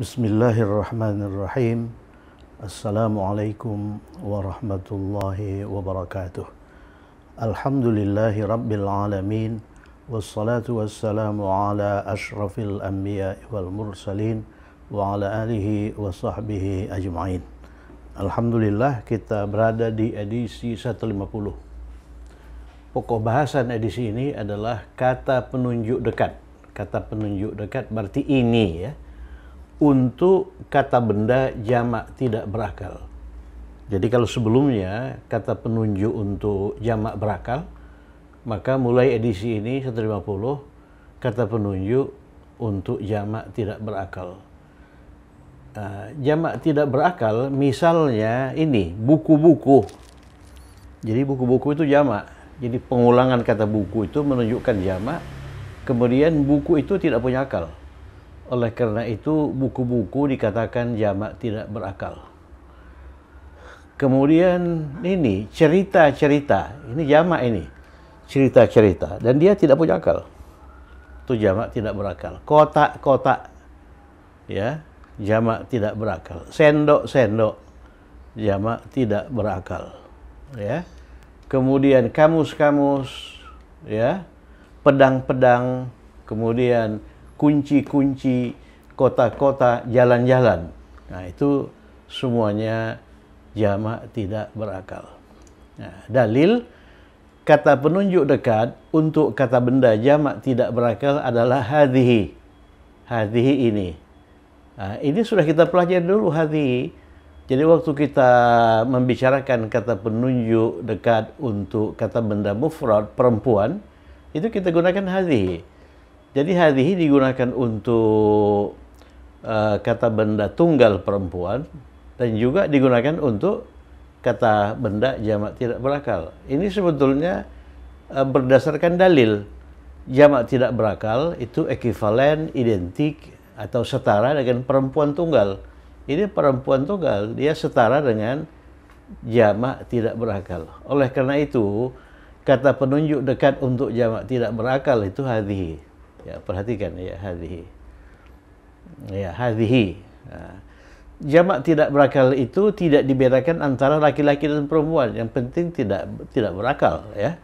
Bismillahirrahmanirrahim. Assalamualaikum warahmatullahi wabarakatuh. Alhamdulillahi rabbil alamin. Wassalatu wassalamu ala ashrafil anbiya wal mursalin wa ala alihi wa sahbihi ajma'in. Alhamdulillah kita berada di edisi 150. Pokok bahasan edisi ini adalah kata penunjuk dekat. Kata penunjuk dekat berarti ini ya untuk kata benda jamak tidak berakal. Jadi kalau sebelumnya kata penunjuk untuk jamak berakal, maka mulai edisi ini 150 kata penunjuk untuk jamak tidak berakal. Uh, jamak tidak berakal misalnya ini buku-buku. Jadi buku-buku itu jamak. Jadi pengulangan kata buku itu menunjukkan jamak. Kemudian buku itu tidak punya akal oleh karena itu buku-buku dikatakan jamak tidak berakal. Kemudian ini cerita-cerita, ini jamak ini. Cerita-cerita dan dia tidak punya akal. Itu jamak tidak berakal. Kotak-kotak ya, jamak tidak berakal. Sendok-sendok jamak tidak berakal ya. Kemudian kamus-kamus ya, pedang-pedang, kemudian kunci-kunci kota-kota, jalan-jalan. Nah, itu semuanya jamak tidak berakal. Nah, dalil kata penunjuk dekat untuk kata benda jamak tidak berakal adalah hadihi. Hadihi ini. Nah, ini sudah kita pelajari dulu hadihi. Jadi waktu kita membicarakan kata penunjuk dekat untuk kata benda mufrad perempuan, itu kita gunakan hadihi. Jadi hadihi digunakan untuk uh, kata benda tunggal perempuan dan juga digunakan untuk kata benda jamak tidak berakal. Ini sebetulnya uh, berdasarkan dalil jamak tidak berakal itu ekivalen, identik atau setara dengan perempuan tunggal. Ini perempuan tunggal, dia setara dengan jamak tidak berakal. Oleh karena itu, kata penunjuk dekat untuk jamak tidak berakal itu hadihi. Ya, perhatikan ya hadhihi. Ya, hadhihi. ya. jamak tidak berakal itu tidak dibedakan antara laki-laki dan perempuan. Yang penting tidak tidak berakal ya,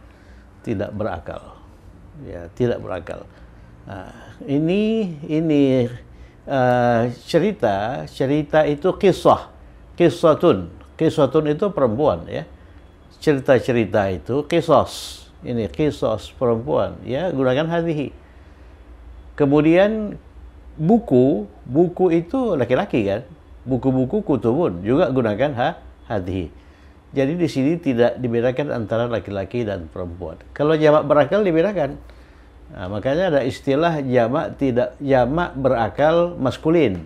tidak berakal. Ya, tidak berakal. Nah, ini ini uh, cerita cerita itu kisah kisah kisah kisatun itu perempuan ya cerita cerita itu kisos ini kisos perempuan ya gunakan hadihi Kemudian buku, buku itu laki-laki kan? Buku-buku kutubun juga gunakan ha hadhi. Jadi di sini tidak dibedakan antara laki-laki dan perempuan. Kalau jamak berakal dibedakan. Nah, makanya ada istilah jamak tidak jamak berakal maskulin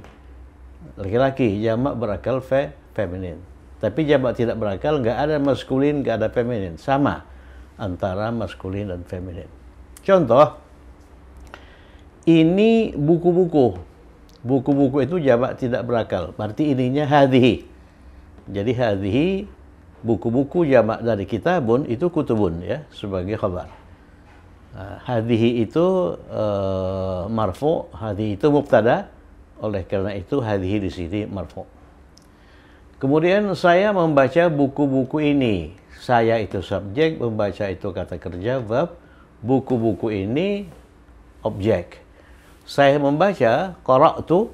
laki-laki, jamak berakal fe, feminin. Tapi jamak tidak berakal nggak ada maskulin, nggak ada feminin, sama antara maskulin dan feminin. Contoh, ini buku-buku. Buku-buku itu jamak tidak berakal. Berarti ininya hadhi. Jadi hadhi buku-buku jamak dari kitabun itu kutubun ya sebagai khabar. Nah, hadhi itu uh, marfu, hadhi itu mubtada. Oleh karena itu hadhi di sini marfu. Kemudian saya membaca buku-buku ini. Saya itu subjek, membaca itu kata kerja, verb. Buku-buku ini objek saya membaca tu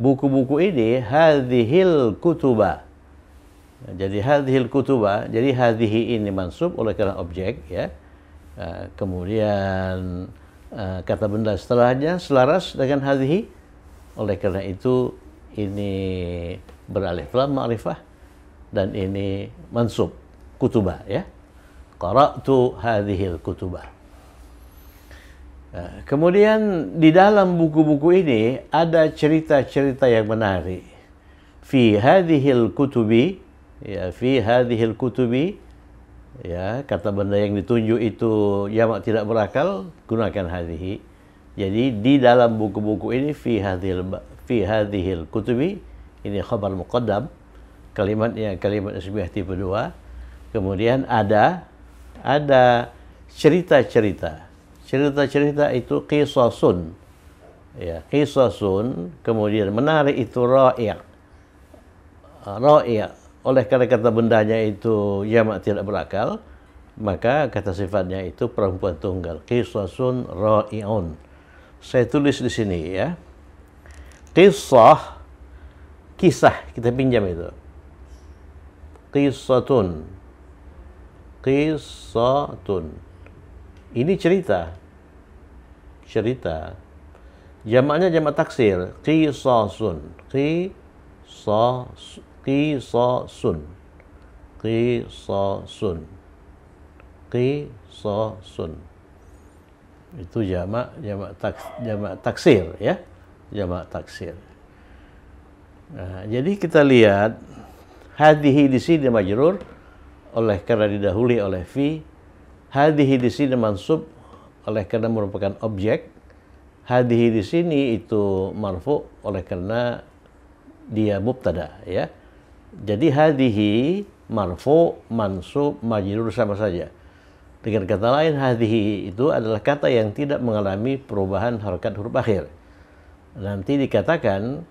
buku-buku ini hadhil kutuba. Jadi hadhil kutuba, jadi hadhi ini mansub oleh karena objek ya. Eh, kemudian eh, kata benda setelahnya selaras dengan hadhi, Oleh karena itu ini beralih dalam ma'rifah dan ini mansub kutuba ya. Qara'tu hadhil kutuba. Eh, kemudian di dalam buku-buku ini ada cerita-cerita yang menarik. Fi hadhil kutubi, ya fi hadhil kutubi, ya kata benda yang ditunjuk itu jamak tidak berakal gunakan hadhi. Jadi di dalam buku-buku ini fi hadhil fi hadhil kutubi ini khabar muqaddam kalimatnya kalimat isbih tipe 2. Kemudian ada ada cerita-cerita cerita-cerita itu qisasun ya qisasun kemudian menarik itu ra'i' ra'i' oleh karena kata bendanya itu jamak tidak berakal maka kata sifatnya itu perempuan tunggal qisasun ra'i'un saya tulis di sini ya kisah kisah kita pinjam itu qisatun qisatun ini cerita cerita. Jamaknya jamak taksir, qisasun, qisasun, qisasun, qisasun. Itu jamak jamak taks, jamak taksir ya, jamak taksir. Nah, jadi kita lihat hadhihi di sini majrur oleh karena didahului oleh fi hadhihi di sini mansub oleh karena merupakan objek, hadihi di sini itu marfu oleh karena dia mubtada ya. Jadi hadihi marfu, mansub, majrur sama saja. Dengan kata lain hadihi itu adalah kata yang tidak mengalami perubahan harkat huruf akhir. Nanti dikatakan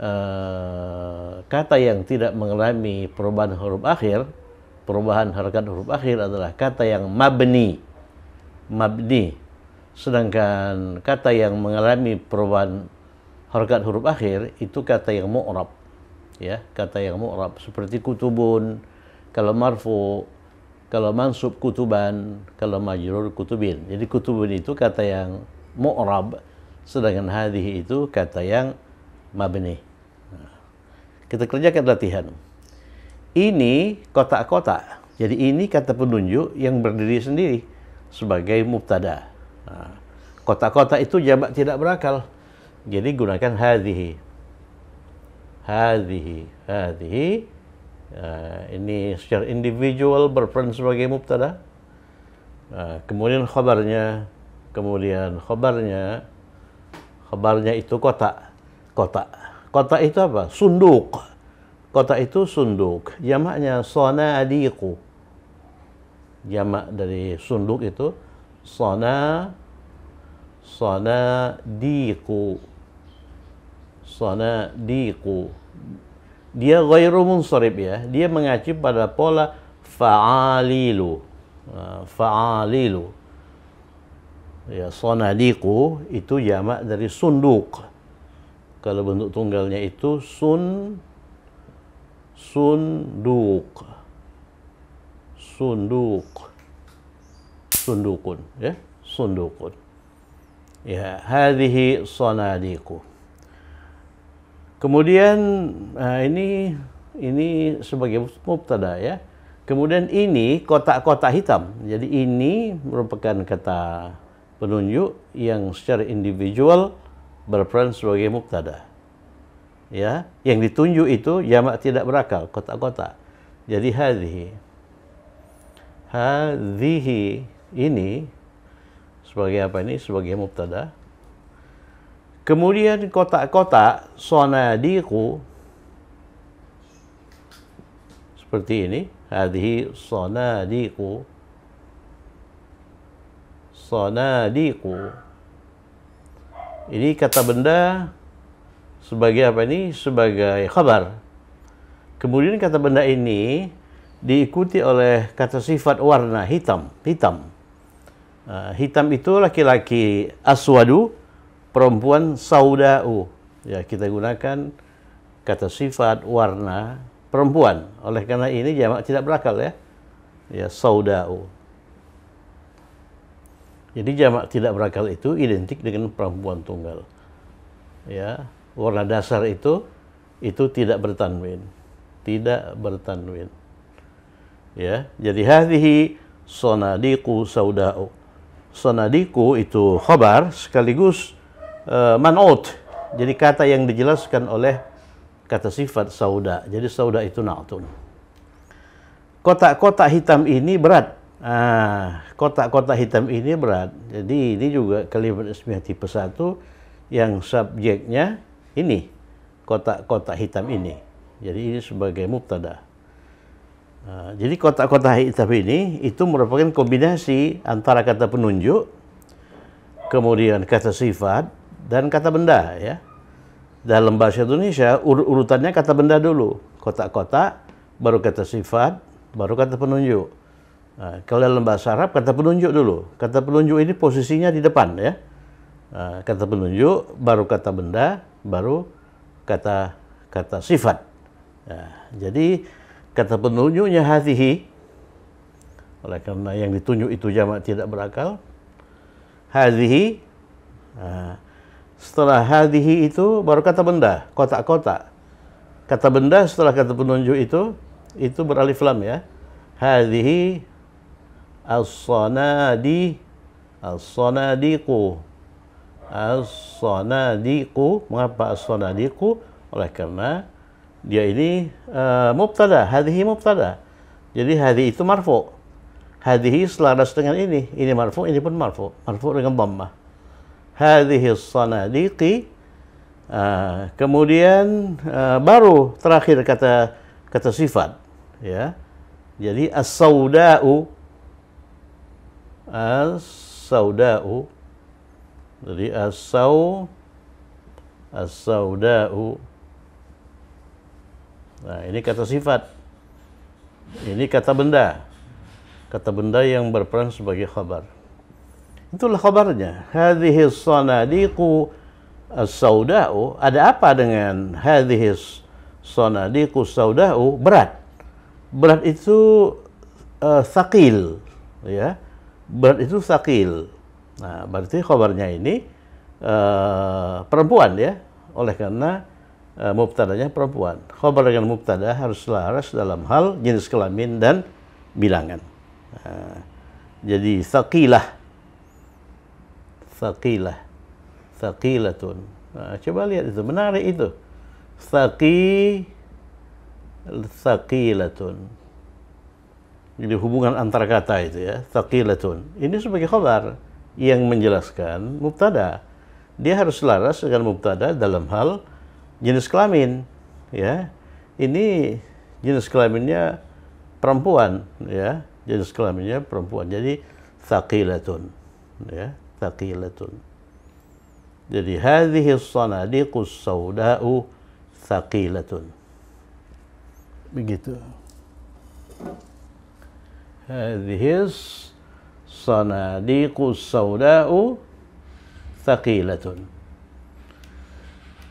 uh, kata yang tidak mengalami perubahan huruf akhir, perubahan harkat huruf akhir adalah kata yang mabni mabni. Sedangkan kata yang mengalami perubahan harkat huruf akhir itu kata yang mu'rab. Ya, kata yang mu'rab seperti kutubun, kalau marfu, kalau mansub kutuban, kalau majrur kutubin. Jadi kutubun itu kata yang mu'rab, sedangkan hadhihi itu kata yang mabni. Kita kerjakan latihan. Ini kotak-kotak. Jadi ini kata penunjuk yang berdiri sendiri sebagai mubtada. Nah, kota-kota itu jamak tidak berakal. Jadi gunakan hadhi hadhi hadhi eh, ini secara individual berperan sebagai mubtada. Eh, kemudian khabarnya, kemudian khabarnya, khabarnya itu kota, kota. Kota itu apa? Sunduk. Kota itu sunduk. Jamaknya sonadiku jamak dari sunduk itu sona, sona diku sona diku dia ghairu munsarib ya dia mengacu pada pola fa'alilu ah, fa'alilu ya sona diku itu jamak dari sunduk kalau bentuk tunggalnya itu sun sunduk sunduk sundukun ya sundukun ya hadhihi sanadiku kemudian nah ini ini sebagai mubtada ya kemudian ini kotak-kotak hitam jadi ini merupakan kata penunjuk yang secara individual berperan sebagai mubtada ya yang ditunjuk itu jamak tidak berakal kotak-kotak jadi hadhihi hadhihi ini sebagai apa ini? Sebagai mubtada. Kemudian kotak-kotak sonadiku seperti ini. Hadhihi sonadiku. Sonadiku. Ini kata benda sebagai apa ini? Sebagai khabar. Kemudian kata benda ini diikuti oleh kata sifat warna hitam, hitam. Uh, hitam itu laki-laki aswadu, perempuan saudau. Ya, kita gunakan kata sifat warna perempuan. Oleh karena ini jamak tidak berakal ya. Ya, saudau. Jadi jamak tidak berakal itu identik dengan perempuan tunggal. Ya, warna dasar itu itu tidak bertanwin. Tidak bertanwin ya jadi hati-hati sonadiku saudau sonadiku itu khobar sekaligus uh, eh, manout jadi kata yang dijelaskan oleh kata sifat sauda jadi sauda itu nautun kotak-kotak hitam ini berat kotak ah, kotak-kotak hitam ini berat jadi ini juga kalimat ismiyah tipe satu yang subjeknya ini kotak-kotak hitam ini jadi ini sebagai mubtada' Nah, jadi kotak-kotak hitam ini itu merupakan kombinasi antara kata penunjuk, kemudian kata sifat, dan kata benda ya. Dalam bahasa Indonesia ur urutannya kata benda dulu, kotak-kotak, baru kata sifat, baru kata penunjuk. Nah, kalau dalam bahasa Arab kata penunjuk dulu, kata penunjuk ini posisinya di depan ya. Nah, kata penunjuk, baru kata benda, baru kata kata sifat. Nah, jadi Kata penunjuknya hatihi, oleh karena yang ditunjuk itu jamak tidak berakal, hadihi, ah. setelah hadihi itu baru kata benda, kotak-kotak. Kata benda setelah kata penunjuk itu, itu beralif lam ya. Hadihi as-sanadi as-sanadiku as-sanadiku mengapa as-sanadiku oleh karena dia ini uh, mubtada, hadhi mubtada. Jadi hadhi itu marfu. hadhi selaras dengan ini, ini marfu, ini pun marfu. Marfu dengan bamba hadhi sanadiqi uh, kemudian uh, baru terakhir kata kata sifat ya. Jadi as-sauda'u as-sauda'u jadi as-sau as-sauda'u as saudau as saudau jadi as sau as saudau as Nah, ini kata sifat. Ini kata benda. Kata benda yang berperan sebagai khabar. Itulah khabarnya. Hadhihi sanadiku saudau. Ada apa dengan hadhihi sanadiku saudau? Berat. Berat itu uh, eh, sakil. Ya. Berat itu sakil. Nah, berarti khabarnya ini uh, perempuan ya. Oleh karena uh, mubtadanya perempuan. Khobar dengan mubtada harus selaras dalam hal jenis kelamin dan bilangan. Uh, jadi saqilah. Saqilah. Saqilatun. Nah, eh, coba lihat itu, menarik itu. Saqi tuh. Jadi hubungan antar kata itu ya, tuh. Ini sebagai khobar yang menjelaskan mubtada. Dia harus selaras dengan mubtada dalam hal jenis kelamin ya ini jenis kelaminnya perempuan ya jenis kelaminnya perempuan jadi thaqilatun ya thaqilatun jadi hadhihi sanadiqus sauda'u thaqilatun begitu hadhihi sanadiqus sauda'u thaqilatun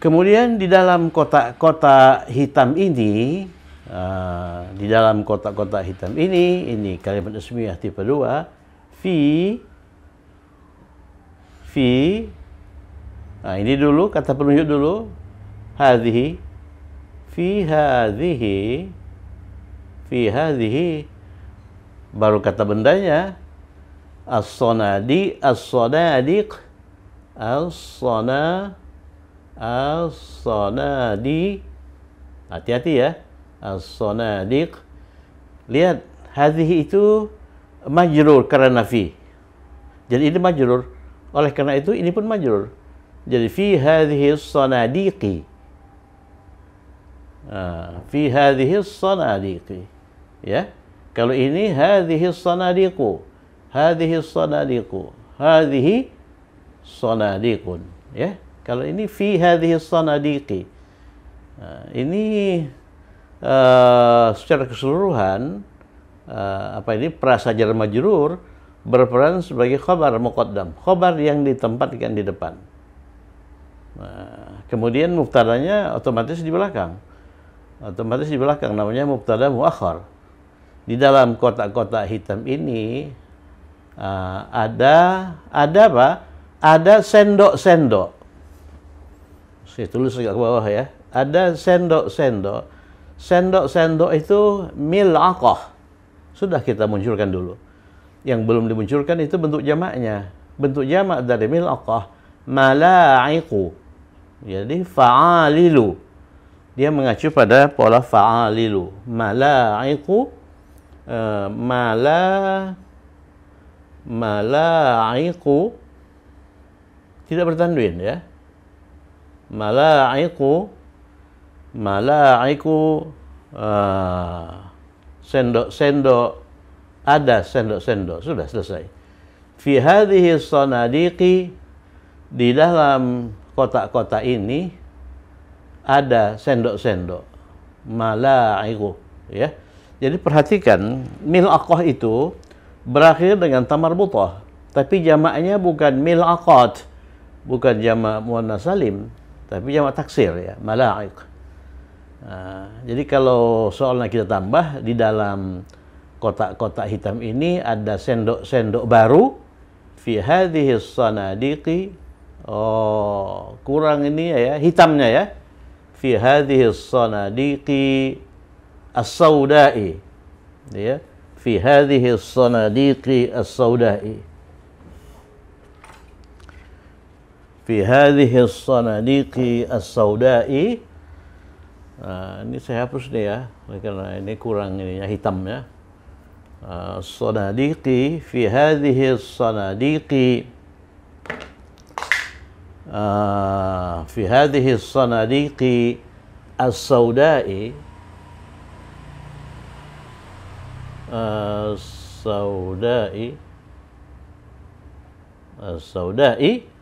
Kemudian di dalam kotak-kotak hitam ini, uh, di dalam kotak-kotak hitam ini, ini kalimat ismiyah tipe 2, fi, fi, nah ini dulu, kata penunjuk dulu, hadihi, fi hadihi, fi hadihi, baru kata bendanya, as-sonadi, as-sonadiq, as-sonadiq, as-sanadi hati-hati ya as-sanadiq lihat hadhihi itu majrur karena fi jadi ini majrur oleh karena itu ini pun majrur jadi fi hadhihi sanadiqi Ah, fi hadhihi sanadiqi ya kalau ini hadhihi sanadiqu hadhihi sanadiqu hadhihi sanadiqun ya kalau ini fi hadhihi sanadiqi. Nah, ini uh, secara keseluruhan uh, apa ini prasajar majrur berperan sebagai khobar muqaddam, khobar yang ditempatkan di depan. Nah, kemudian muftadanya otomatis di belakang. Otomatis di belakang namanya muftada muakhar. Di dalam kotak-kotak hitam ini uh, ada ada apa? Ada sendok-sendok saya tulis agak bawah ya. Ada sendok-sendok. Sendok-sendok itu milaqah. Sudah kita munculkan dulu. Yang belum dimunculkan itu bentuk jamaknya. Bentuk jamak dari milaqah malaiku. Jadi fa'alilu. Dia mengacu pada pola fa'alilu. Malaiku uh, eh, mala malaiku tidak bertanduin ya malaiku malaiku uh, eh, sendok-sendok ada sendok-sendok sudah selesai fi hadhihi sanadiqi di dalam kotak-kotak ini ada sendok-sendok malaiku ya jadi perhatikan milaqah itu berakhir dengan tamar butoh tapi jamaknya bukan milaqat bukan jamak muannas salim tapi jamak taksir ya, mala'ik. Ah, jadi kalau soalnya kita tambah di dalam kotak-kotak hitam ini ada sendok-sendok baru fi hadhihi sanadiqi oh kurang ini ya, ya hitamnya ya fi hadhihi sanadiqi asaudai saudai ya fi hadhihi sanadiqi asaudai fi hadhihi sanadiqi as-saudai ah, ini saya hapus nih ya karena ini kurang ini ya hitam ya ah, sanadiqi fi hadhihi sanadiqi ah, fi hadhihi sanadiqi as-saudai as-saudai as-saudai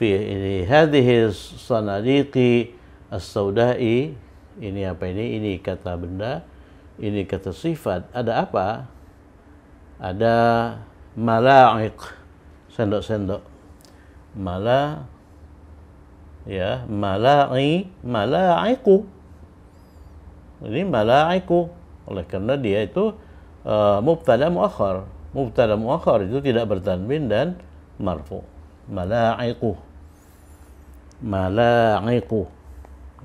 fi hadhihi sanadiqi as-saudai ini apa ini ini kata benda ini kata sifat ada apa ada mala'ik sendok-sendok mala ya mala'i mala'iku ini mala'iku oleh karena dia itu uh, mubtada muakhar mubtada muakhar itu tidak bertanwin dan marfu mala'iku malaiku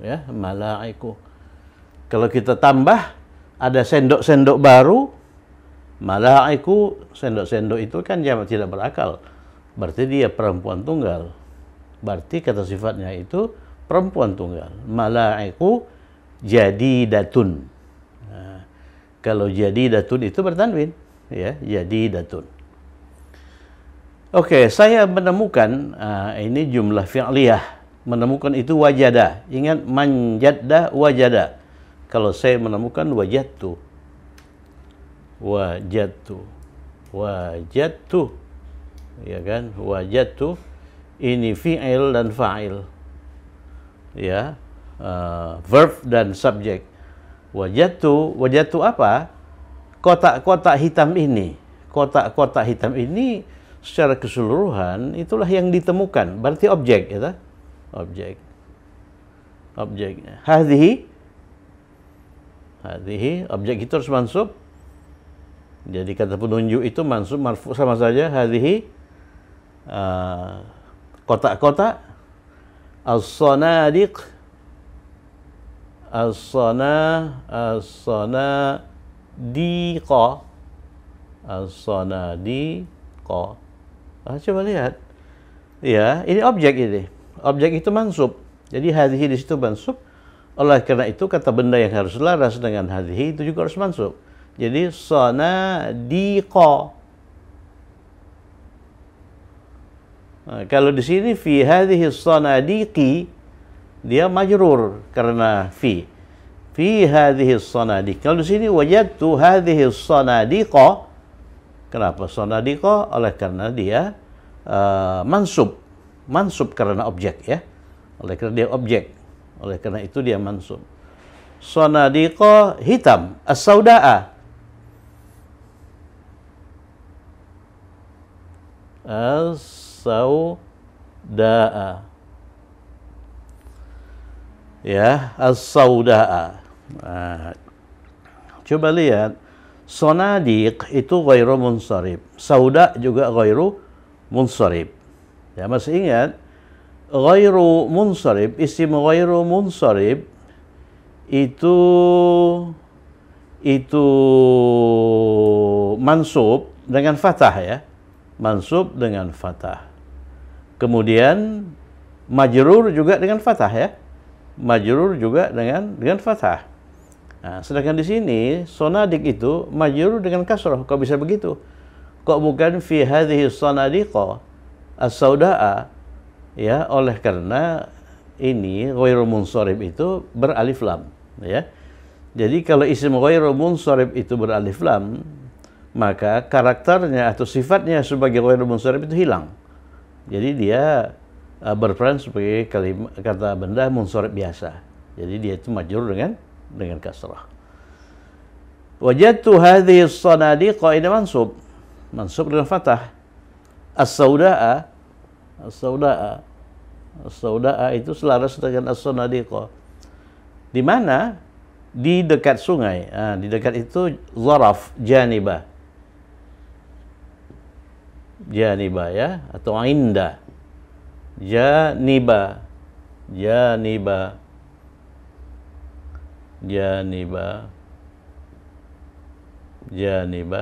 ya malaiku kalau kita tambah ada sendok-sendok baru malaiku sendok-sendok itu kan ya tidak berakal berarti dia perempuan tunggal berarti kata sifatnya itu perempuan tunggal malaiku jadi datun nah, kalau jadi datun itu bertanwin ya jadi datun oke saya menemukan uh, ini jumlah fi'liyah menemukan itu wajada. Ingat manjada wajada. Kalau saya menemukan wajatu. Wajatu. Wajatu. Ya kan? Wajatu ini fi'il dan fa'il. Ya. Uh, verb dan subjek. Wajatu, wajatu apa? Kotak-kotak hitam ini. Kotak-kotak hitam ini secara keseluruhan itulah yang ditemukan. Berarti objek, ya tak? objek Objek hadhihi hadhihi objek itu harus mansub jadi kata penunjuk itu mansub marfu sama saja hadhihi uh, kotak-kotak as-sanadiq as-sana as-sana diqa as-sanadiqa ah, coba lihat ya ini objek ini objek itu mansub. Jadi hadhi di situ mansub. Oleh karena itu kata benda yang harus laras dengan hadhi itu juga harus mansub. Jadi sana diqa. Nah, kalau di sini fi sana diqi dia majrur karena fi. Fi sana sanadiq. Kalau di sini tu hadhihi sanadiqa. Kenapa sanadiqa? Oleh karena dia eh, mansub mansub karena objek ya. Oleh karena dia objek. Oleh karena itu dia mansub. Sonadiko hitam, as-sauda'a. As-sauda'a. Ya, as-sauda'a. Nah, coba lihat. Sonadiq itu ghairu munsarib. Sauda juga ghairu munsarib. Ya, masih ingat ghairu munsarib, isim ghairu munsarib itu itu mansub dengan fathah ya. Mansub dengan fathah. Kemudian majrur juga dengan fathah ya. Majrur juga dengan dengan fathah. Nah, sedangkan di sini sonadik itu majrur dengan kasroh. Kok bisa begitu? Kok bukan fi hadhihi sonadiqah? as-saudaa ya oleh karena ini ghairu munsorib itu beralif lam ya. Jadi kalau isim ghairu munsorib itu beralif lam, maka karakternya atau sifatnya sebagai ghairu munsorib itu hilang. Jadi dia uh, berperan sebagai kalima, kata benda munsorib biasa. Jadi dia itu majur dengan dengan kasrah. Wajadtu hadhihi sanadiqa ini mansub. Mansub dengan fathah as-sauda'a as-sauda'a as-sauda'a itu selaras dengan as-sonadiqo di mana di dekat sungai nah, di dekat itu zaraf janibah janibah ya atau indah janiba janiba janiba janiba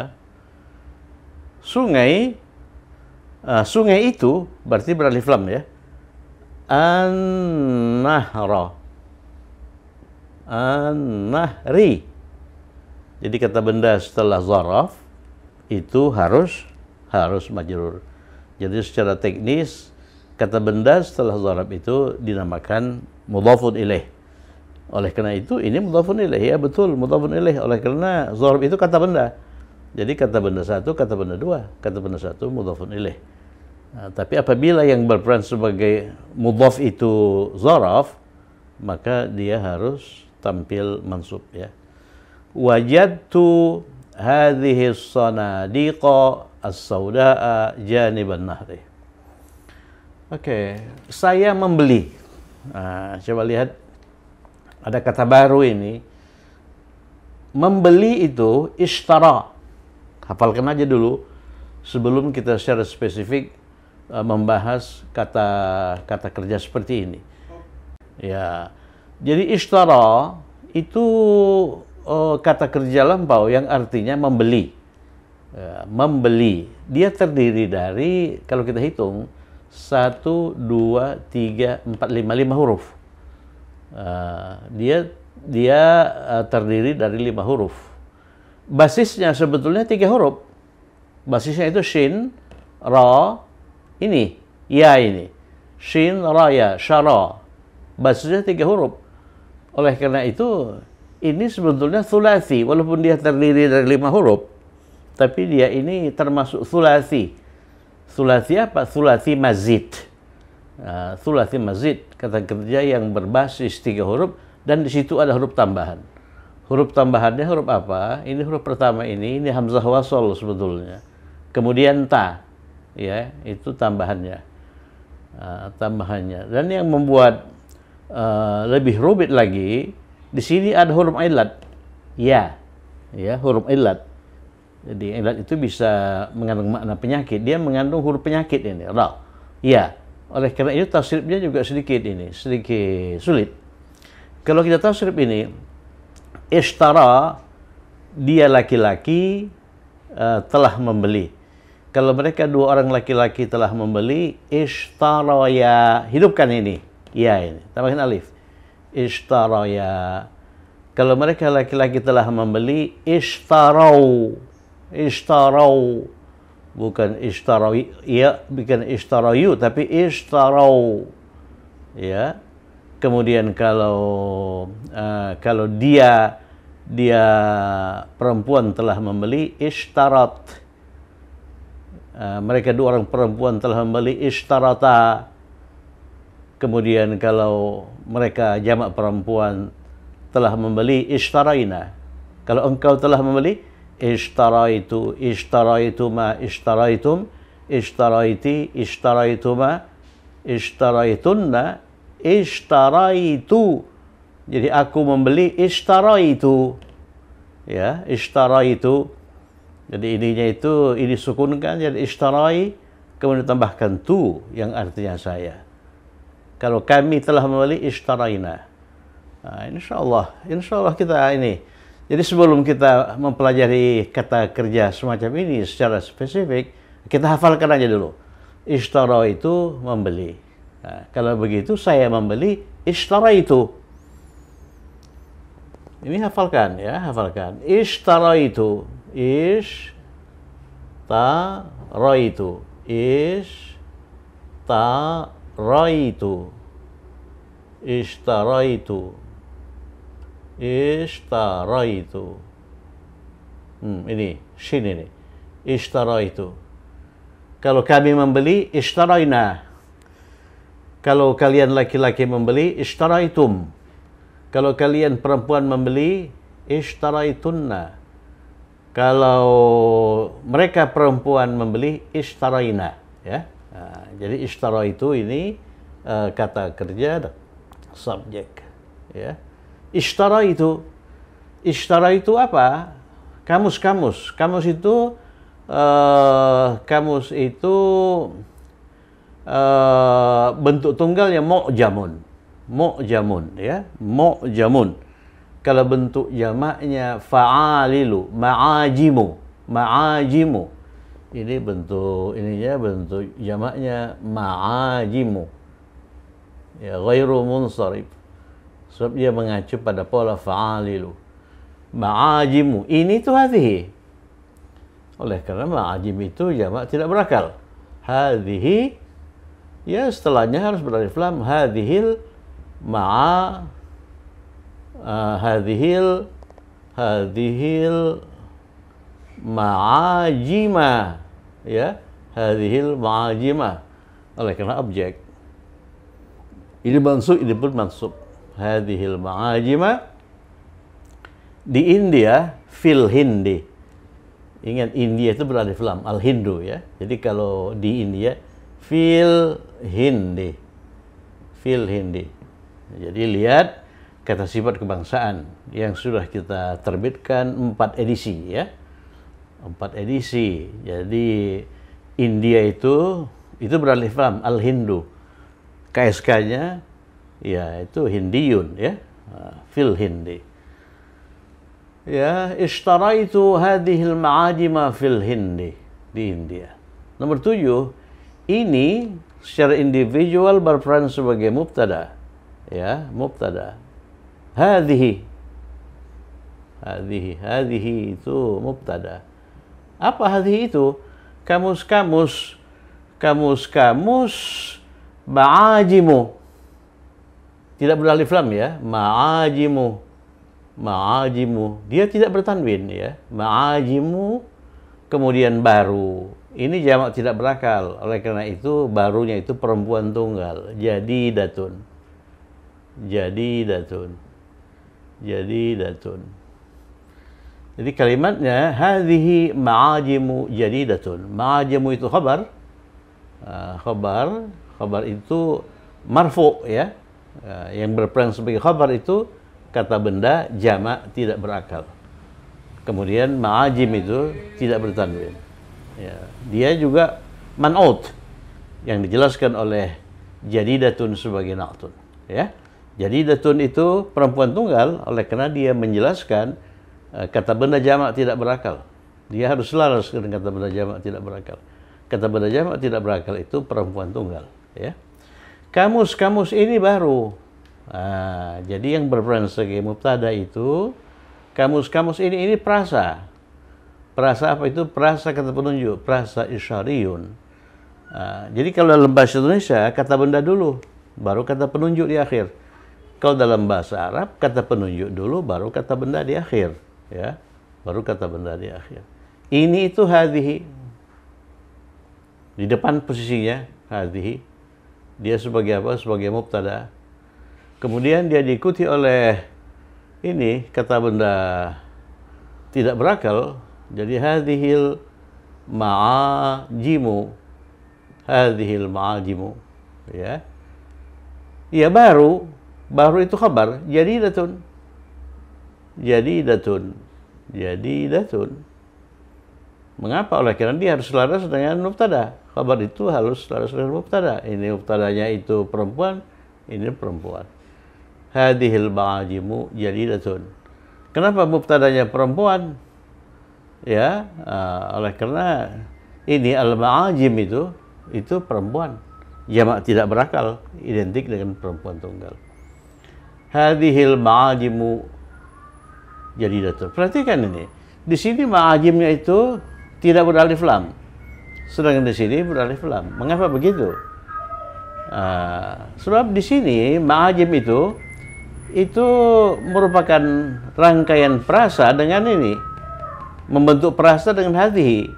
sungai uh, sungai itu berarti beralif lam ya. An-nahra. An-nahri. Jadi kata benda setelah zaraf itu harus harus majrur. Jadi secara teknis kata benda setelah zaraf itu dinamakan mudhafun ilaih. Oleh karena itu ini mudhafun ilaih ya betul mudhafun ilaih oleh karena zaraf itu kata benda. Jadi kata benda satu, kata benda dua, kata benda satu mudhafun ilaih. Nah, tapi apabila yang berperan sebagai mudhaf itu zaraf, maka dia harus tampil mansub ya. Wajadtu hadhihi sanadiqa as-saudaa janiban nahri. Oke, okay. saya membeli. Nah, coba lihat ada kata baru ini. Membeli itu ishtara. Hafalkan aja dulu sebelum kita secara spesifik uh, membahas kata kata kerja seperti ini. Ya. Jadi istara itu uh, kata kerja lampau yang artinya membeli. Uh, membeli. Dia terdiri dari kalau kita hitung satu dua tiga empat lima lima huruf. Uh, dia dia uh, terdiri dari lima huruf basisnya sebetulnya tiga huruf. Basisnya itu shin, ra, ini, ya ini. Shin, ra, ya, syara. Basisnya tiga huruf. Oleh karena itu, ini sebetulnya sulasi, walaupun dia terdiri dari lima huruf, tapi dia ini termasuk sulasi. Sulasi apa? Sulasi mazid. sulasi nah, mazid, kata kerja yang berbasis tiga huruf, dan di situ ada huruf tambahan. Huruf tambahannya huruf apa? Ini huruf pertama ini, ini hamzah wasol sebetulnya. Kemudian ta, ya itu tambahannya, uh, tambahannya. Dan yang membuat uh, lebih rumit lagi, di sini ada huruf ilat, ya, ya huruf ilat. Jadi ilat itu bisa mengandung makna penyakit. Dia mengandung huruf penyakit ini, ra. Ya. Oleh karena itu tafsirnya juga sedikit ini, sedikit sulit. Kalau kita tafsir ini, Istara dia laki-laki uh, telah membeli. Kalau mereka dua orang laki-laki telah membeli, ya Hidupkan ini. Ya ini. Tambahin alif. ya Kalau mereka laki-laki telah membeli, istarau, istarau, Bukan istarau, Ya, bukan istarau, tapi istarau, Ya kemudian kalau uh, kalau dia dia perempuan telah membeli ishtarat uh, mereka dua orang perempuan telah membeli ishtarata kemudian kalau mereka jamak perempuan telah membeli ishtaraina kalau engkau telah membeli ishtaraitu ma ishtaraitum ishtaraiti ishtaraituma ishtaraitunna Ishtaraitu. Jadi aku membeli ishtaraitu. Ya, ishtaraitu. Jadi ininya itu ini sukunkan jadi ishtarai kemudian ditambahkan tu yang artinya saya. Kalau kami telah membeli ishtaraina. Nah, insya Allah, insya Allah kita ini. Jadi sebelum kita mempelajari kata kerja semacam ini secara spesifik, kita hafalkan aja dulu. ishtaraitu itu membeli. Nah, kalau begitu saya membeli istaroi itu. Ini hafalkan ya, hafalkan. istaroi itu. istaroi itu. istaroi itu. istaroi itu. istaroi itu. Hmm, ini, sini ini. istaroi itu. Kalau kami membeli, istaroina. Kalau kalian laki-laki membeli, ishtaraitum Kalau kalian perempuan membeli, ishtaraitunna. Kalau mereka perempuan membeli, ishtaraina. Ya. Ah, jadi ishtara itu ini uh, kata kerja subjek. Ya. Ishtara itu, ishtara itu apa? Kamus-kamus. Kamus itu, uh, kamus itu Eh, bentuk tunggalnya mu'jamun. jamun ya, jamun. Kalau bentuk jamaknya fa'alilu, ma'ajimu, ma'ajimu. Ini bentuk ininya bentuk jamaknya ma'ajimu. Ya, ghairu munsarif. Sebab dia mengacu pada pola fa'alilu. Ma'ajimu. Ini tuh hadhihi. Oleh karena ma'ajim itu jamak tidak berakal. Hadhihi ya setelahnya harus beralif lam hadhil ma'a eh, hadhil hadhil ma'ajima ya hadhil ma'ajima oleh karena objek ini mansub ini pun mansub hadhil ma'ajima di India fil hindi ingat India itu beralif lam al Hindu ya jadi kalau di India fil Hindi. Fil Hindi. Jadi lihat kata sifat kebangsaan yang sudah kita terbitkan empat edisi ya. Empat edisi. Jadi India itu itu beralih paham Al-Hindu. KSK-nya ya itu Hindiyun ya. Ah, fil Hindi ya ishtaraitu hadhil maajima fil hindi di India. Nomor tujuh, ini secara individual berperan sebagai mubtada ya mubtada hadhihi hadhihi hadhihi itu mubtada apa hadhihi itu kamus-kamus kamus-kamus maajimu tidak beralif lam ya ma'ajimu ma'ajimu dia tidak bertanwin ya ma'ajimu kemudian baru ini jamak tidak berakal. Oleh karena itu barunya itu perempuan tunggal. Jadi datun. Jadi datun. Jadi datun. Jadi kalimatnya hadhihi ma'ajimu jadi datun. Ma'ajimu itu khabar. Uh, khabar, khabar itu marfu ya. Uh, yang berperan sebagai khabar itu kata benda jamak tidak berakal. Kemudian ma'ajim itu tidak bertanwin. Ya dia juga manaut yang dijelaskan oleh Jadi jadidatun sebagai naatun ya jadidatun itu perempuan tunggal oleh karena dia menjelaskan e, kata benda jamak tidak berakal dia harus laras dengan kata benda jamak tidak berakal kata benda jamak tidak berakal itu perempuan tunggal ya kamus-kamus ini baru nah, jadi yang berperan sebagai mubtada itu kamus-kamus ini ini prasa Perasa apa itu? Perasa kata penunjuk, perasa isyariyun. Uh, jadi kalau dalam bahasa Indonesia, kata benda dulu, baru kata penunjuk di akhir. Kalau dalam bahasa Arab, kata penunjuk dulu, baru kata benda di akhir. ya Baru kata benda di akhir. Ini itu hadihi. Di depan posisinya, hadihi. Dia sebagai apa? Sebagai mubtada. Kemudian dia diikuti oleh ini, kata benda tidak berakal, jadi hadhil ma'ajimu hadhil ma'ajimu ya. Ya baru baru itu khabar jadi datun. Jadi datun. Jadi datun. Mengapa? Oleh karena dia harus selaras dengan mubtada. Kabar itu harus selaras dengan mubtada. Ini mubtadanya itu perempuan, ini perempuan. Hadihil maajimu, jadi datun. Kenapa mubtadanya perempuan? ya uh, oleh karena ini al-ma'ajim itu itu perempuan jamak tidak berakal identik dengan perempuan tunggal hadhil ma'ajimu jadi datur perhatikan ini di sini ma'ajimnya itu tidak beralif lam sedangkan di sini beralif lam mengapa begitu uh, sebab di sini ma'ajim itu itu merupakan rangkaian frasa dengan ini membentuk perasa dengan hati.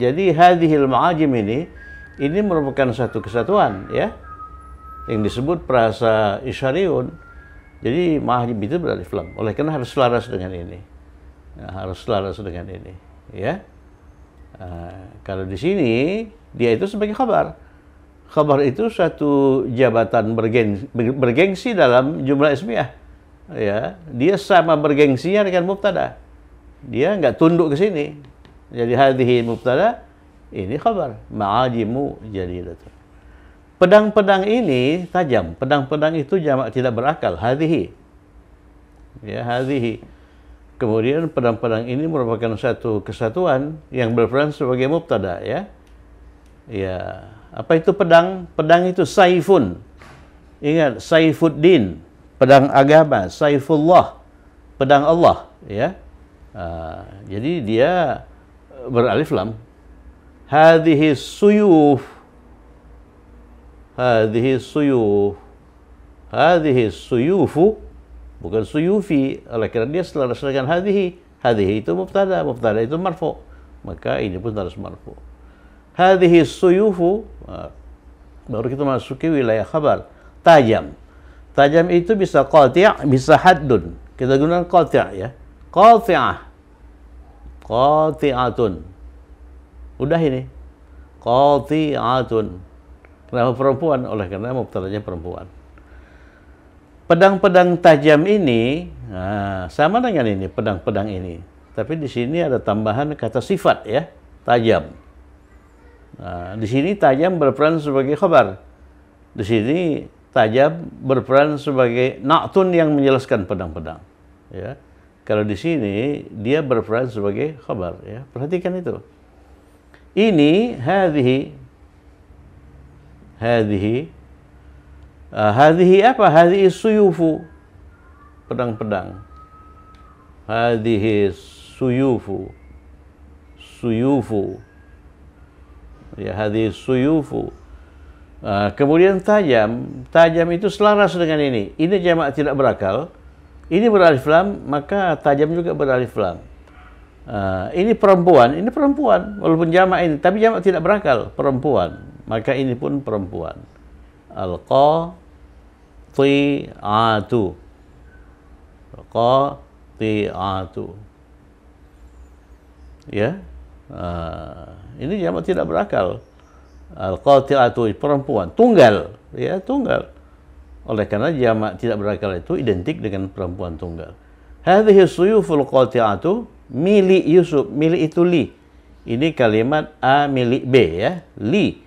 Jadi hadhil ma'ajim ini ini merupakan satu kesatuan ya yang disebut perasa isyariun. Jadi ma'ajim itu berarti film. Oleh karena harus selaras dengan ini. Nah, harus selaras dengan ini ya. Nah, kalau di sini dia itu sebagai kabar. Kabar itu satu jabatan bergengsi, bergengsi dalam jumlah ismiyah. Ya, dia sama bergengsinya dengan mubtada. Dia nggak tunduk ke sini. Jadi hadhihi mubtada ini khabar. Ma'ajimu jalilatun. Pedang-pedang ini tajam. Pedang-pedang itu jamak tidak berakal. Hadihi. Ya, Kemudian pedang-pedang ini merupakan satu kesatuan yang berperan sebagai mubtada ya. Ya, apa itu pedang? Pedang itu saifun. Ingat Saifuddin, pedang agama, Saifullah, pedang Allah ya. Uh, jadi dia eh, beralif lam. Hadhihi suyuf. Hadhihi suyuf. Hadhihi suyufu. Bukan suyufi. Oleh kerana dia setelah selesaikan hadhihi. Hadhihi itu mubtada. Mubtada itu marfu. Maka ini pun harus marfu. Hadhihi suyufu. Uh, baru kita masuki wilayah khabar. Tajam. Tajam itu bisa qati' bisa haddun. Kita gunakan qati' ya. Qati'ah. Qati'atun. Udah ini. Qati'atun. Kenapa perempuan? Oleh karena mubtadanya perempuan. Pedang-pedang tajam ini nah, sama dengan ini, pedang-pedang ini. Tapi di sini ada tambahan kata sifat ya, tajam. Nah, di sini tajam berperan sebagai khabar. Di sini tajam berperan sebagai naktun yang menjelaskan pedang-pedang. Ya. Kalau di sini dia berperan sebagai khabar ya. Perhatikan itu. Ini hadhihi hadhihi uh, ah, hadhihi apa? Hadhihi suyufu. Pedang-pedang. Hadhihi suyufu. Suyufu. Ya hadhihi suyufu. Uh, kemudian tajam, tajam itu selaras dengan ini. Ini jamak tidak berakal ini beralif lam, maka tajam juga beralif lam. Uh, ah, ini perempuan, ini perempuan, walaupun jamak ini, tapi jamak tidak berakal, perempuan. Maka ini pun perempuan. al qa ti atu, Ya. Uh, ini jamak tidak berakal. Al-qati'atu perempuan, tunggal, ya, tunggal. Oleh karena jamak tidak berakal itu identik dengan perempuan tunggal. Hadhihi suyuful qati'atu milik Yusuf, milik itu li. Ini kalimat A milik B ya, li.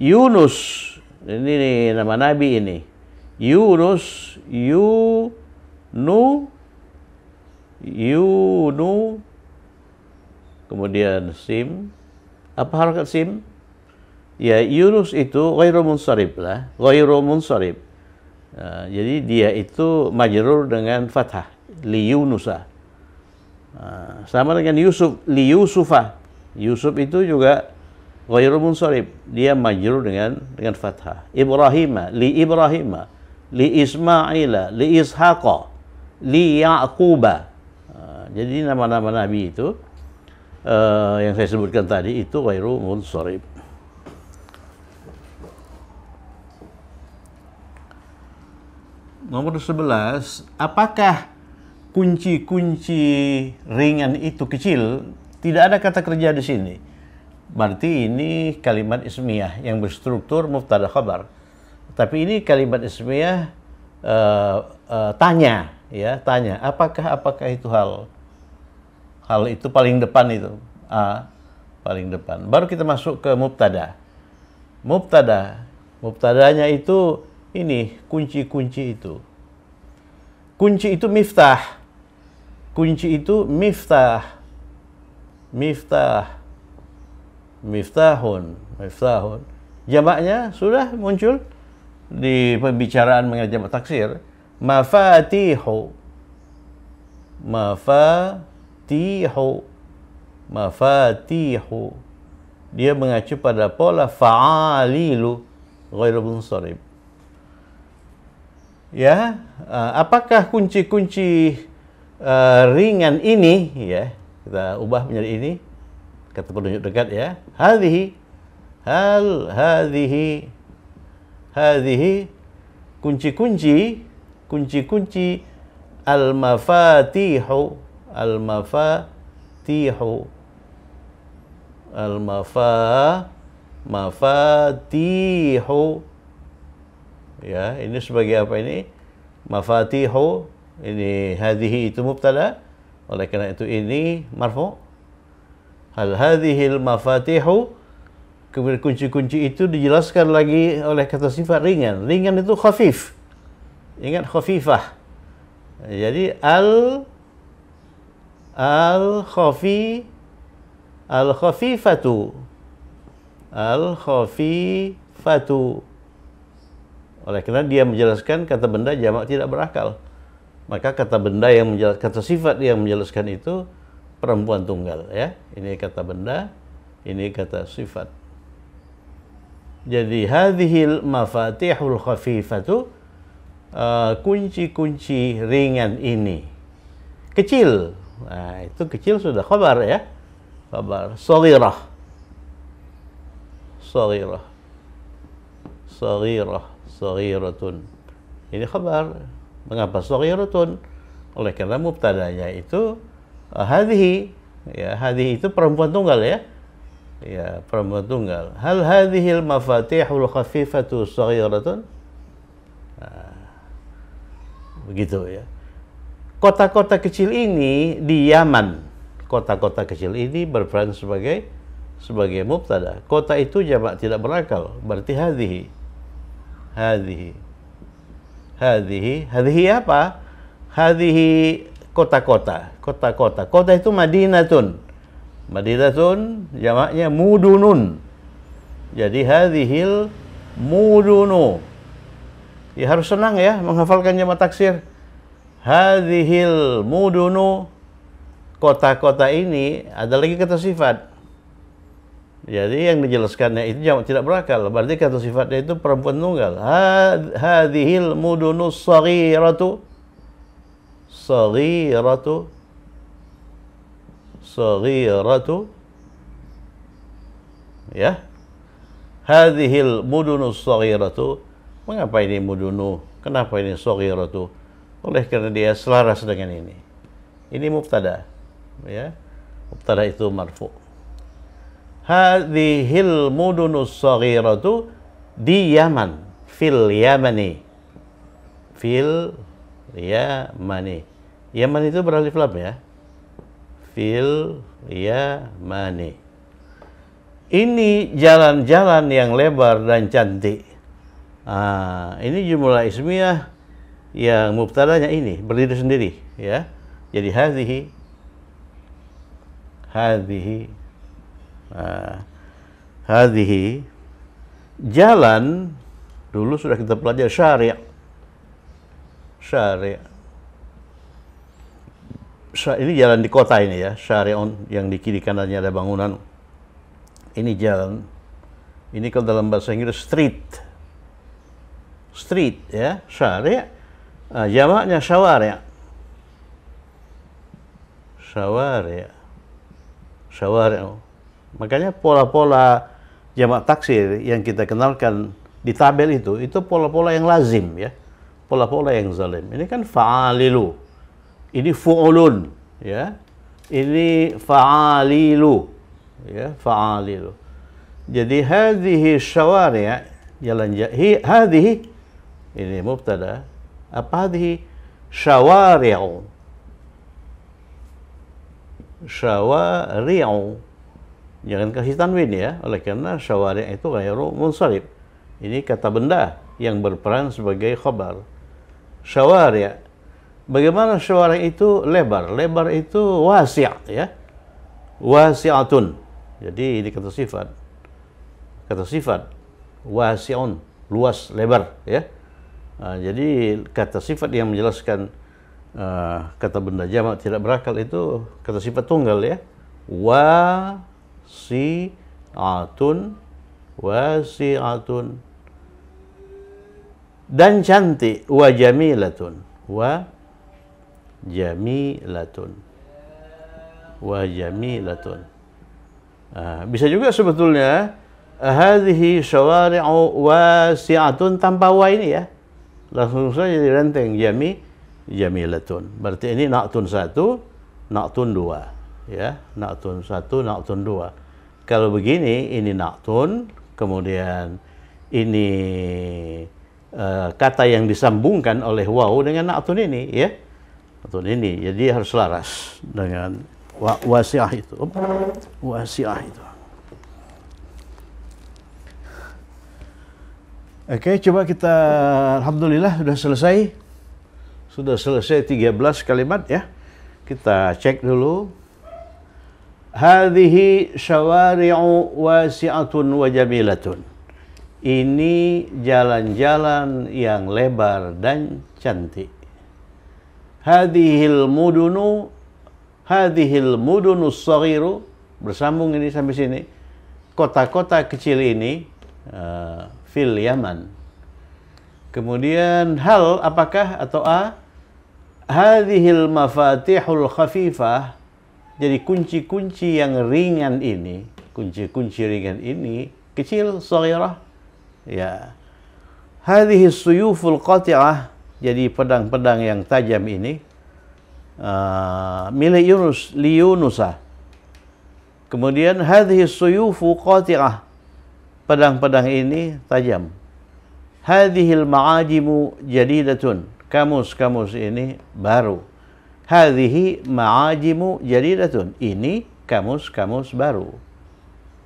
Yunus, ini nih, nama nabi ini. Yunus, Yunu, Yunu, kemudian Sim. Apa harakat Sim? Ya, Yunus itu ghairu munsarib lah, ghairu munsarib Eh, jadi dia itu majrur dengan fathah li Yunusa. Uh, sama dengan Yusuf li Yusufa. Yusuf itu juga ghairu munsharib. Dia majrur dengan dengan fathah. Ibrahima li Ibrahima li Ismaila li Ishaqa li Yaquba. Uh, jadi nama-nama nabi itu uh, yang saya sebutkan tadi itu ghairu munsharib. nomor 11, apakah kunci-kunci ringan itu kecil? Tidak ada kata kerja di sini. Berarti ini kalimat ismiyah yang berstruktur muftada khabar. Tapi ini kalimat ismiyah uh, eh, uh, eh, tanya, ya tanya. Apakah apakah itu hal? Hal itu paling depan itu. A paling depan. Baru kita masuk ke mubtada. Mubtada. Mubtadanya itu ini kunci-kunci itu. Kunci itu miftah. Kunci itu miftah. Miftah. Miftahun. Miftahun. Jamaknya sudah muncul di pembicaraan mengenai jamak taksir. Mafatihu. Mafatihu. Mafatihu. Dia mengacu pada pola fa'alilu ghairu munsarib ya uh, apakah kunci-kunci uh, ringan ini ya kita ubah menjadi ini kata penunjuk dekat ya Hadhi, hal hadhi, hadhi kunci-kunci kunci-kunci al mafatihu al mafatihu al mafa mafatihu ya ini sebagai apa ini mafatihu ini hadhihi itu mubtada oleh karena itu ini marfu hal hadhil mafatihu kemudian kunci-kunci itu dijelaskan lagi oleh kata sifat ringan ringan itu khafif ingat khafifah jadi al al khafi al khafifatu al khafifatu oleh karena dia menjelaskan kata benda jamak tidak berakal. Maka kata benda yang menjelaskan, kata sifat yang menjelaskan itu perempuan tunggal ya. Ini kata benda, ini kata sifat. Jadi hadhil mafatihul khafifatu eh, kunci-kunci uh, ringan ini. Kecil. Nah, itu kecil sudah khabar ya. Khabar sagirah sagirah sagirah saghiratun. Ini khabar. Mengapa saghiratun? Oleh karena mubtadanya itu eh, hadhi. Ya, hadhi itu perempuan tunggal ya. Ya, perempuan tunggal. Hal hadhil mafatihul khafifatu saghiratun? Nah, begitu ya. Kota-kota kecil ini di Yaman. Kota-kota kecil ini berperan sebagai sebagai mubtada. Kota itu jamak tidak berakal, berarti hadhihi. Hadihi hadhi, hadhi apa? Hadihi kota-kota, kota-kota. Kota itu Madinatun. Madinatun jamaknya mudunun. Jadi hadhil mudunu. Ya harus senang ya menghafalkan jamak taksir. Hadhil mudunu kota-kota ini ada lagi kata sifat jadi yang dijelaskannya itu jamak tidak berakal. Berarti kata sifatnya itu perempuan tunggal. Hadhil mudunus saghiratu saghiratu saghiratu ya. Hadhil mudunus saghiratu. Mengapa ini mudunu? Kenapa ini saghiratu? Oleh karena dia selaras dengan ini. Ini mubtada. Ya. Mubtada itu marfu' hadhil mudunus saghiratu di Yaman fil Yamani fil Yamani Yaman itu beralif lam ya fil Yamani ini jalan-jalan yang lebar dan cantik ah, ini jumlah ismiyah yang mubtadanya ini berdiri sendiri ya jadi hadhihi hadhihi Nah, hadihi jalan dulu sudah kita pelajari Syariat. syari' ini jalan di kota ini ya, syariat yang di kiri kanannya ada bangunan. Ini jalan. Ini kalau dalam bahasa Inggris street. Street ya, syariat. Nah, eh, jamaknya syawari. Syawari. Syawari. Makanya pola-pola jamak taksir yang kita kenalkan di tabel itu, itu pola-pola yang lazim ya. Pola-pola yang zalim. Ini kan fa'alilu. Ini fu'ulun ya. Ini fa'alilu ya, fa'alilu. Jadi hadhihi syawari'a jalan hi hadhihi ini mubtada apa hadhihi syawari'u syawari'u Jangan kasih tanwin ya, oleh karena syawari' itu ghairu munsarif. Ini kata benda yang berperan sebagai khabar. Syawari' bagaimana syawari' itu lebar? Lebar itu wasi' ya. Wasi'atun. Jadi ini kata sifat. Kata sifat wasi'un, luas, lebar ya. Nah, jadi kata sifat yang menjelaskan uh, kata benda jamak tidak berakal itu kata sifat tunggal ya. Wa wasi'atun wasi'atun dan cantik wa jamilatun wa jamilatun wa jamilatun nah, bisa juga sebetulnya eh, hadhihi syawari'u wasi'atun tanpa wa ini ya langsung saja jadi renteng jami jamilatun berarti ini naktun satu naktun dua ya naktun satu naktun dua kalau begini ini naktun kemudian ini uh, kata yang disambungkan oleh waw dengan naktun ini ya naktun ini jadi ya, harus laras dengan wa wasiah itu wasiah itu Oke, okay, coba kita alhamdulillah sudah selesai. Sudah selesai 13 kalimat ya. Kita cek dulu Hadhihi syawari'u wasi'atun wa jamilatun. Ini jalan-jalan yang lebar dan cantik. Hadhil mudunu hadhil mudunu saghiru bersambung ini sampai sini. Kota-kota kecil ini uh, fil Yaman. Kemudian hal apakah atau a hadhil mafatihul khafifah jadi kunci-kunci yang ringan ini, kunci-kunci ringan ini kecil, saghirah. Ya. Hadhihi suyuful qati'ah, jadi pedang-pedang yang tajam ini uh, milik Yunus li Yunusah. Kemudian hadhihi suyufu qati'ah. Pedang-pedang ini tajam. Hadhil ma'ajimu jadidatun. Kamus-kamus ini baru hadhihi ma'ajimu jadidatun. Ini kamus-kamus baru.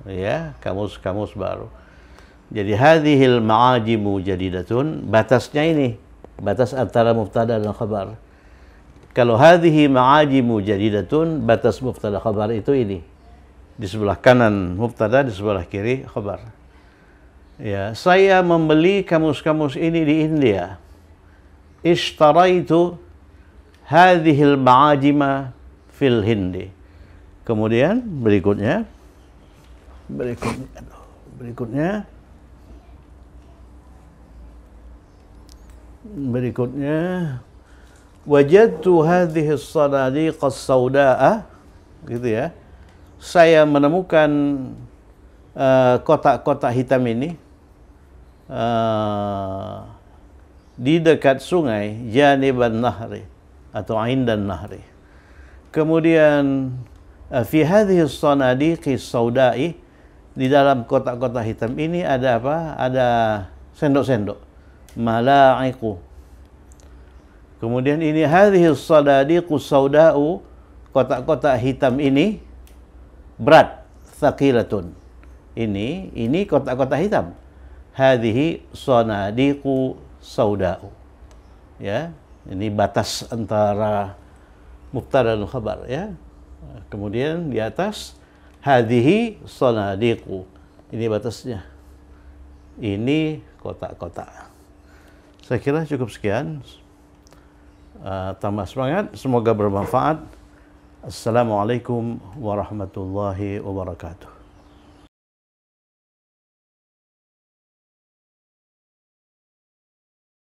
Ya, kamus-kamus baru. Jadi hadhil ma'ajimu jadidatun, batasnya ini, batas antara mubtada dan khabar. Kalau hadhihi ma'ajimu jadidatun, batas mubtada khabar itu ini. Di sebelah kanan mubtada, di sebelah kiri khabar. Ya, saya membeli kamus-kamus ini di India. Ishtaraitu hadhil ma'ajima fil hindi. Kemudian berikutnya berikutnya berikutnya berikutnya wajadtu hadhihi as-sanadiq as-saudaa gitu ya. Saya menemukan eh, kotak-kotak uh, hitam ini uh, di dekat sungai Janiban Nahri atau ain dan nahri. Kemudian eh, fi hadhihi sanadiqi saudai di dalam kotak-kotak hitam ini ada apa? Ada sendok-sendok. Malaiku. Kemudian ini hadhihi sanadiqu saudau kotak-kotak hitam ini berat thaqilatun. Ini ini kotak-kotak hitam. Hadhihi sanadiqu saudau. Ya, ini batas antara mubtada dan khabar ya. Kemudian di atas hadihi sonadiku Ini batasnya. Ini kotak-kotak. Saya kira cukup sekian. Uh, tambah semangat, semoga bermanfaat. Assalamualaikum warahmatullahi wabarakatuh.